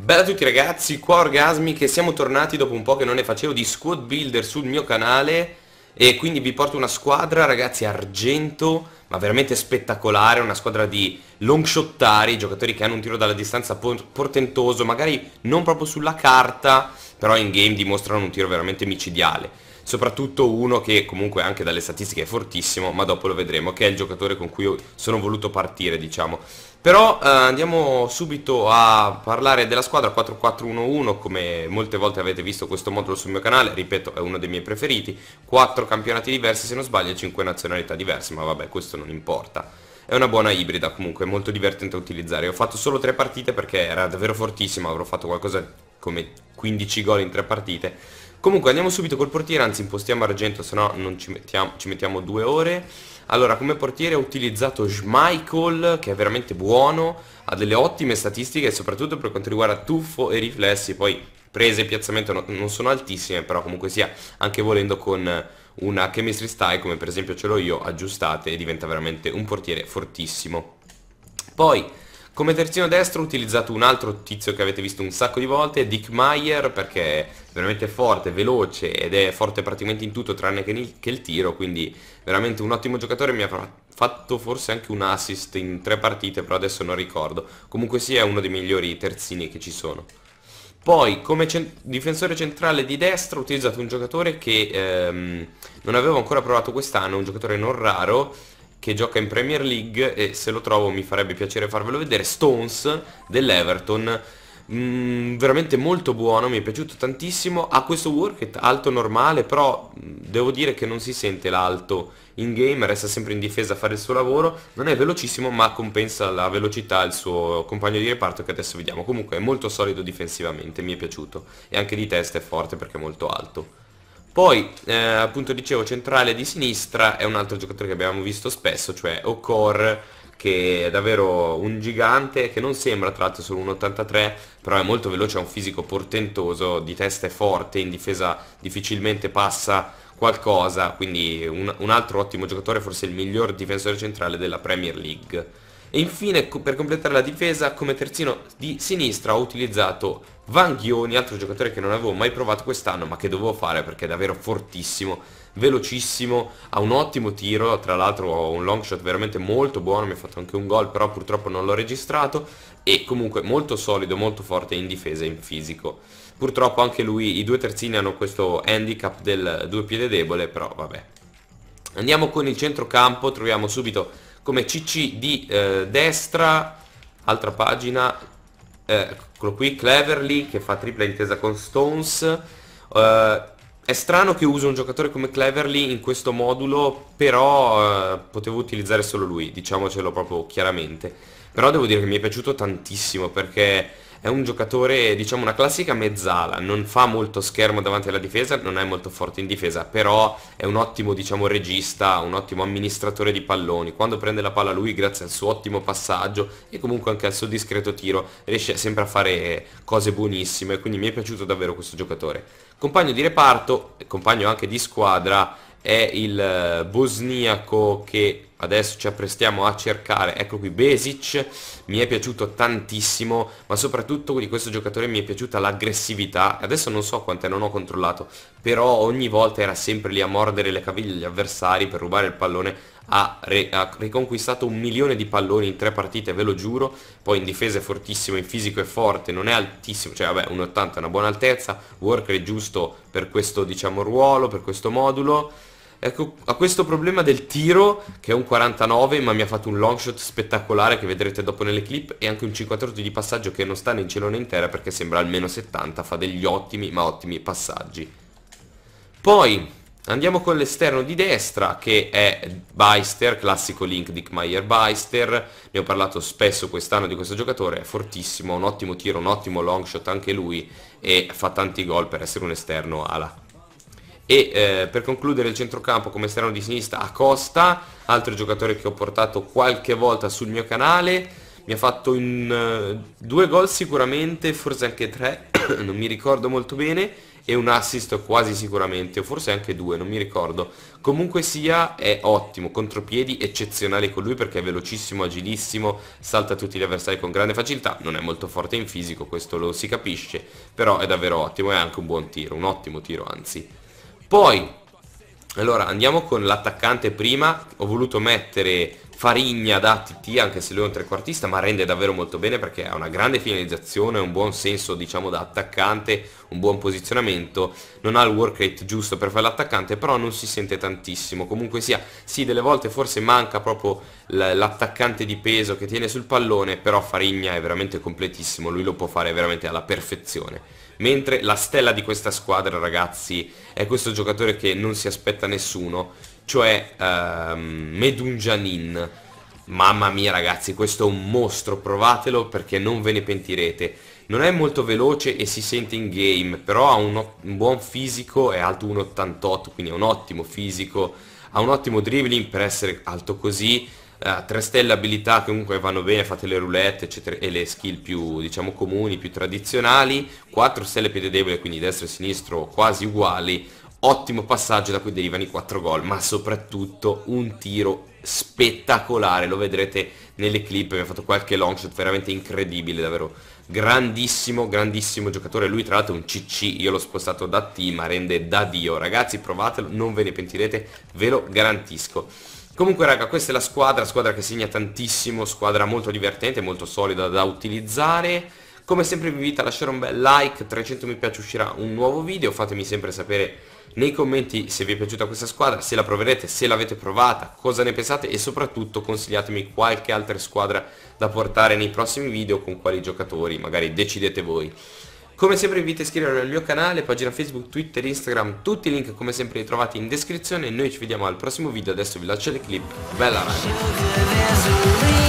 Bella a tutti ragazzi, qua Orgasmi che siamo tornati dopo un po' che non ne facevo di squad builder sul mio canale e quindi vi porto una squadra ragazzi argento ma veramente spettacolare, una squadra di longshottari, giocatori che hanno un tiro dalla distanza portentoso, magari non proprio sulla carta però in game dimostrano un tiro veramente micidiale soprattutto uno che comunque anche dalle statistiche è fortissimo, ma dopo lo vedremo, che è il giocatore con cui sono voluto partire, diciamo. Però eh, andiamo subito a parlare della squadra 4-4-1-1, come molte volte avete visto questo modulo sul mio canale, ripeto è uno dei miei preferiti, 4 campionati diversi se non sbaglio e 5 nazionalità diverse, ma vabbè questo non importa è una buona ibrida comunque, molto divertente da utilizzare. Ho fatto solo tre partite perché era davvero fortissimo, avrò fatto qualcosa come 15 gol in tre partite Comunque andiamo subito col portiere, anzi impostiamo argento, se no non ci mettiamo, ci mettiamo due ore. Allora, come portiere ho utilizzato Schmeichel, che è veramente buono, ha delle ottime statistiche, soprattutto per quanto riguarda tuffo e riflessi, poi prese e piazzamento no, non sono altissime, però comunque sia, anche volendo con una chemistry style, come per esempio ce l'ho io, aggiustate e diventa veramente un portiere fortissimo. Poi come terzino destro ho utilizzato un altro tizio che avete visto un sacco di volte, Dick Meyer, perché è veramente forte, veloce ed è forte praticamente in tutto tranne che, il, che il tiro, quindi veramente un ottimo giocatore, mi ha fatto forse anche un assist in tre partite, però adesso non ricordo. Comunque sì, è uno dei migliori terzini che ci sono. Poi come cent difensore centrale di destra ho utilizzato un giocatore che ehm, non avevo ancora provato quest'anno, un giocatore non raro, che gioca in Premier League e se lo trovo mi farebbe piacere farvelo vedere, Stones dell'Everton, mm, veramente molto buono, mi è piaciuto tantissimo, ha questo work alto normale, però mm, devo dire che non si sente l'alto in game, resta sempre in difesa a fare il suo lavoro, non è velocissimo ma compensa la velocità al suo compagno di reparto che adesso vediamo, comunque è molto solido difensivamente, mi è piaciuto e anche di testa è forte perché è molto alto. Poi, eh, appunto dicevo, centrale di sinistra è un altro giocatore che abbiamo visto spesso, cioè Ocor, che è davvero un gigante, che non sembra tra l'altro solo un 83, però è molto veloce, ha un fisico portentoso, di testa è forte, in difesa difficilmente passa qualcosa, quindi un, un altro ottimo giocatore, forse il miglior difensore centrale della Premier League. E infine per completare la difesa come terzino di sinistra ho utilizzato Vanghioni, altro giocatore che non avevo mai provato quest'anno ma che dovevo fare perché è davvero fortissimo, velocissimo, ha un ottimo tiro, tra l'altro ha un long shot veramente molto buono, mi ha fatto anche un gol però purtroppo non l'ho registrato e comunque molto solido, molto forte in difesa e in fisico. Purtroppo anche lui, i due terzini hanno questo handicap del due piede debole però vabbè. Andiamo con il centrocampo, troviamo subito come CC di eh, destra, altra pagina, eh, eccolo qui, Cleverly che fa tripla intesa con Stones. Eh, è strano che uso un giocatore come Cleverly in questo modulo, però eh, potevo utilizzare solo lui, diciamocelo proprio chiaramente. Però devo dire che mi è piaciuto tantissimo perché è un giocatore, diciamo una classica mezzala, non fa molto schermo davanti alla difesa, non è molto forte in difesa, però è un ottimo diciamo regista, un ottimo amministratore di palloni, quando prende la palla lui grazie al suo ottimo passaggio e comunque anche al suo discreto tiro riesce sempre a fare cose buonissime, quindi mi è piaciuto davvero questo giocatore. Compagno di reparto, compagno anche di squadra, è il eh, bosniaco che adesso ci apprestiamo a cercare, ecco qui Besic, mi è piaciuto tantissimo, ma soprattutto di questo giocatore mi è piaciuta l'aggressività, adesso non so quante non ho controllato, però ogni volta era sempre lì a mordere le caviglie degli avversari per rubare il pallone, ha, re ha riconquistato un milione di palloni in tre partite, ve lo giuro, poi in difesa è fortissimo, in fisico è forte, non è altissimo, cioè vabbè un 80 è una buona altezza, Worker è giusto per questo diciamo ruolo, per questo modulo, Ecco, a questo problema del tiro, che è un 49, ma mi ha fatto un long shot spettacolare che vedrete dopo nelle clip, e anche un 58 di passaggio che non sta né in cielo né in terra perché sembra almeno 70, fa degli ottimi, ma ottimi passaggi. Poi, Andiamo con l'esterno di destra che è Beister, classico link Dickmeyer Beister, ne ho parlato spesso quest'anno di questo giocatore, è fortissimo, ha un ottimo tiro, un ottimo long shot anche lui e fa tanti gol per essere un esterno ala e eh, per concludere il centrocampo come esterno di sinistra Acosta, altro giocatore che ho portato qualche volta sul mio canale, mi ha fatto in, eh, due gol sicuramente, forse anche tre, non mi ricordo molto bene, e un assist quasi sicuramente, o forse anche due, non mi ricordo. Comunque sia è ottimo, contropiedi eccezionale con lui perché è velocissimo, agilissimo, salta tutti gli avversari con grande facilità, non è molto forte in fisico, questo lo si capisce, però è davvero ottimo, è anche un buon tiro, un ottimo tiro anzi. Poi, allora, andiamo con l'attaccante prima. Ho voluto mettere Farigna da TT, anche se lui è un trequartista, ma rende davvero molto bene perché ha una grande finalizzazione, un buon senso, diciamo, da attaccante, un buon posizionamento. Non ha il work rate giusto per fare l'attaccante, però non si sente tantissimo. Comunque sia, sì, delle volte forse manca proprio l'attaccante di peso che tiene sul pallone, però Farigna è veramente completissimo, lui lo può fare veramente alla perfezione mentre la stella di questa squadra ragazzi è questo giocatore che non si aspetta nessuno, cioè ehm, Medunjanin. Mamma mia ragazzi, questo è un mostro, provatelo perché non ve ne pentirete. Non è molto veloce e si sente in game, però ha un, un buon fisico, è alto 1,88, quindi è un ottimo fisico, ha un ottimo dribbling per essere alto così, Uh, eh, 3 stelle abilità che comunque vanno bene, fate le roulette eccetera e le skill più diciamo comuni, più tradizionali, 4 stelle piede debole quindi destra e sinistro quasi uguali, ottimo passaggio da cui derivano i 4 gol ma soprattutto un tiro spettacolare, lo vedrete nelle clip, mi ha fatto qualche long shot veramente incredibile davvero grandissimo, grandissimo giocatore, lui tra l'altro è un CC, io l'ho spostato da T ma rende da Dio, ragazzi provatelo, non ve ne pentirete, ve lo garantisco Comunque raga questa è la squadra, squadra che segna tantissimo, squadra molto divertente, molto solida da utilizzare come sempre vi invito a lasciare un bel like, 300 mi piace uscirà un nuovo video, fatemi sempre sapere nei commenti se vi è piaciuta questa squadra, se la proverete, se l'avete provata, cosa ne pensate e soprattutto consigliatemi qualche altra squadra da portare nei prossimi video con quali giocatori, magari decidete voi. Come sempre vi invito a iscrivervi al mio canale, pagina Facebook, Twitter, Instagram, tutti i link come sempre li trovate in descrizione e noi ci vediamo al prossimo video, adesso vi lascio le clip, bella ragazzi!